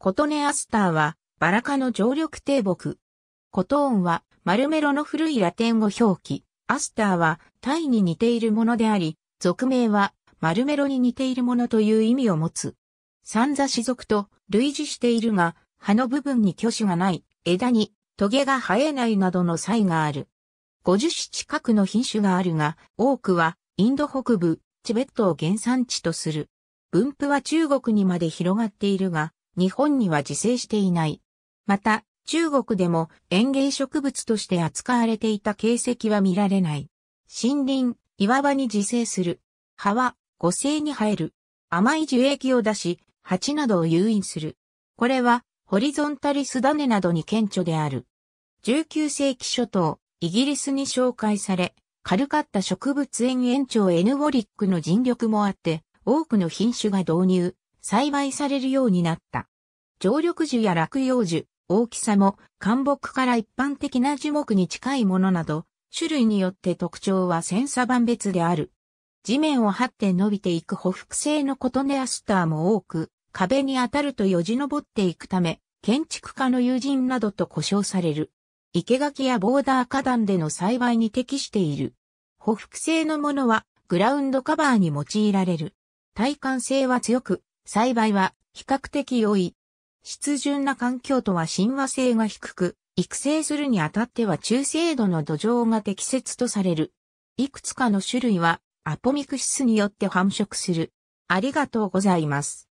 コトネアスターは、バラ科の常緑低木。コトーンは、マルメロの古いラテン語表記。アスターは、タイに似ているものであり、俗名は、マルメロに似ているものという意味を持つ。三座種族と類似しているが、葉の部分に虚子がない、枝に、トゲが生えないなどの際がある。50種近くの品種があるが、多くは、インド北部、チベットを原産地とする。分布は中国にまで広がっているが、日本には自生していない。また、中国でも園芸植物として扱われていた形跡は見られない。森林、岩場に自生する。葉は、五星に生える。甘い樹液を出し、蜂などを誘引する。これは、ホリゾンタリスダネなどに顕著である。19世紀初頭、イギリスに紹介され、軽かった植物園園長エヌウォリックの尽力もあって、多くの品種が導入、栽培されるようになった。常緑樹や落葉樹、大きさも干木から一般的な樹木に近いものなど、種類によって特徴は千差万別である。地面を張って伸びていく補服性のコトネアスターも多く、壁に当たるとよじ登っていくため、建築家の友人などと呼称される。生垣やボーダー花壇での栽培に適している。補服性のものはグラウンドカバーに用いられる。耐寒性は強く、栽培は比較的良い。湿潤な環境とは親和性が低く、育成するにあたっては中精度の土壌が適切とされる。いくつかの種類はアポミクシスによって繁殖する。ありがとうございます。